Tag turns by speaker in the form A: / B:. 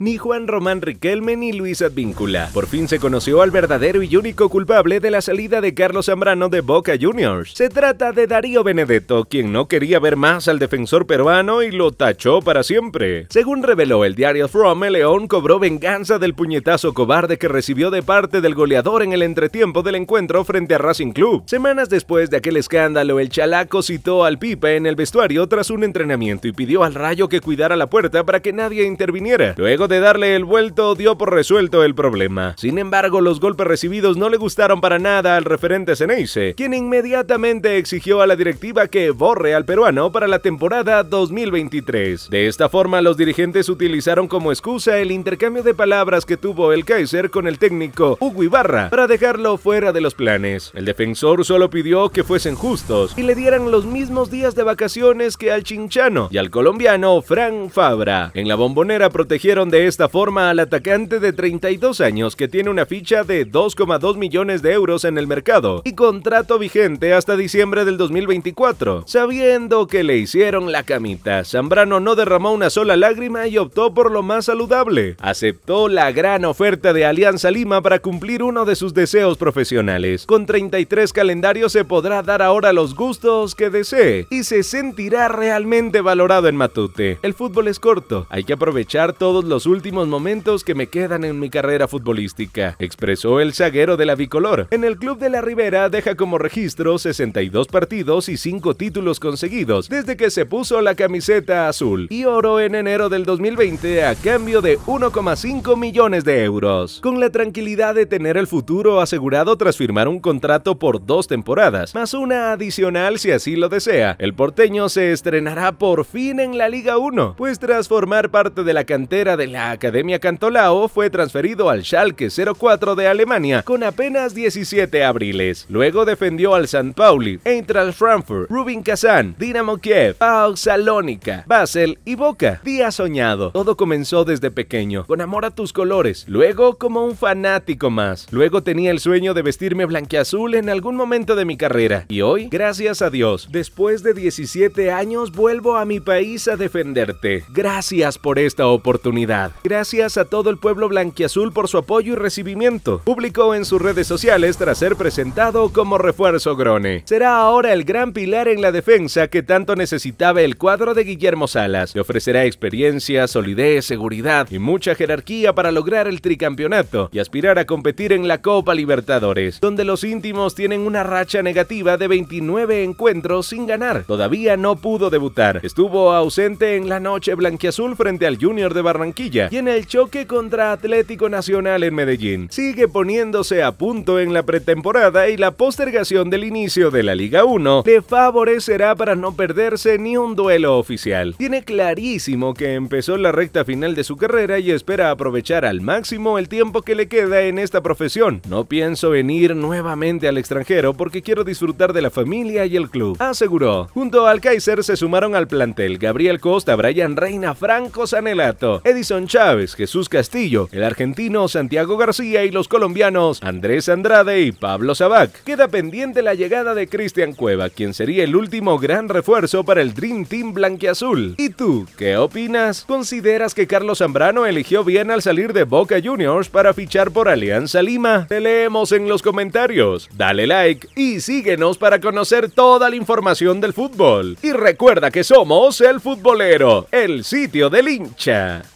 A: Ni Juan Román Riquelme ni Luis Advíncula. Por fin se conoció al verdadero y único culpable de la salida de Carlos Zambrano de Boca Juniors. Se trata de Darío Benedetto, quien no quería ver más al defensor peruano y lo tachó para siempre. Según reveló el diario From, León cobró venganza del puñetazo cobarde que recibió de parte del goleador en el entretiempo del encuentro frente a Racing Club. Semanas después de aquel escándalo, el chalaco citó al Pipa en el vestuario tras un entrenamiento y pidió al Rayo que cuidara la puerta para que nadie interviniera. Luego de darle el vuelto dio por resuelto el problema. Sin embargo, los golpes recibidos no le gustaron para nada al referente Ceneice, quien inmediatamente exigió a la directiva que borre al peruano para la temporada 2023. De esta forma, los dirigentes utilizaron como excusa el intercambio de palabras que tuvo el Kaiser con el técnico Hugo Ibarra para dejarlo fuera de los planes. El defensor solo pidió que fuesen justos y le dieran los mismos días de vacaciones que al chinchano y al colombiano Frank Fabra. En la bombonera protegieron de esta forma al atacante de 32 años que tiene una ficha de 2,2 millones de euros en el mercado y contrato vigente hasta diciembre del 2024. Sabiendo que le hicieron la camita, Zambrano no derramó una sola lágrima y optó por lo más saludable. Aceptó la gran oferta de Alianza Lima para cumplir uno de sus deseos profesionales. Con 33 calendarios se podrá dar ahora los gustos que desee y se sentirá realmente valorado en Matute. El fútbol es corto, hay que aprovechar todos los últimos momentos que me quedan en mi carrera futbolística, expresó el zaguero de la bicolor. En el club de la Ribera deja como registro 62 partidos y 5 títulos conseguidos desde que se puso la camiseta azul y oro en enero del 2020 a cambio de 1,5 millones de euros. Con la tranquilidad de tener el futuro asegurado tras firmar un contrato por dos temporadas, más una adicional si así lo desea, el porteño se estrenará por fin en la Liga 1, pues tras formar parte de la cantera del la Academia Cantolao fue transferido al Schalke 04 de Alemania con apenas 17 abriles. Luego defendió al San Pauli, Eintracht Frankfurt, Rubin Kazan, Dinamo Kiev, Aux Salónica, Basel y Boca. Día soñado. Todo comenzó desde pequeño, con amor a tus colores, luego como un fanático más. Luego tenía el sueño de vestirme blanqueazul en algún momento de mi carrera. Y hoy, gracias a Dios, después de 17 años vuelvo a mi país a defenderte. Gracias por esta oportunidad. Gracias a todo el pueblo blanquiazul por su apoyo y recibimiento. Publicó en sus redes sociales tras ser presentado como refuerzo Grone. Será ahora el gran pilar en la defensa que tanto necesitaba el cuadro de Guillermo Salas. Le ofrecerá experiencia, solidez, seguridad y mucha jerarquía para lograr el tricampeonato y aspirar a competir en la Copa Libertadores, donde los íntimos tienen una racha negativa de 29 encuentros sin ganar. Todavía no pudo debutar. Estuvo ausente en la noche blanquiazul frente al Junior de Barranquilla y en el choque contra Atlético Nacional en Medellín. Sigue poniéndose a punto en la pretemporada y la postergación del inicio de la Liga 1 le favorecerá para no perderse ni un duelo oficial. Tiene clarísimo que empezó la recta final de su carrera y espera aprovechar al máximo el tiempo que le queda en esta profesión. No pienso venir nuevamente al extranjero porque quiero disfrutar de la familia y el club, aseguró. Junto al Kaiser se sumaron al plantel Gabriel Costa, Brian Reina, Franco Sanelato, Edison Chávez, Jesús Castillo, el argentino Santiago García y los colombianos Andrés Andrade y Pablo Sabac. Queda pendiente la llegada de Cristian Cueva, quien sería el último gran refuerzo para el Dream Team Blanquiazul. ¿Y tú, qué opinas? ¿Consideras que Carlos Zambrano eligió bien al salir de Boca Juniors para fichar por Alianza Lima? Te leemos en los comentarios, dale like y síguenos para conocer toda la información del fútbol. Y recuerda que somos el futbolero, el sitio del hincha.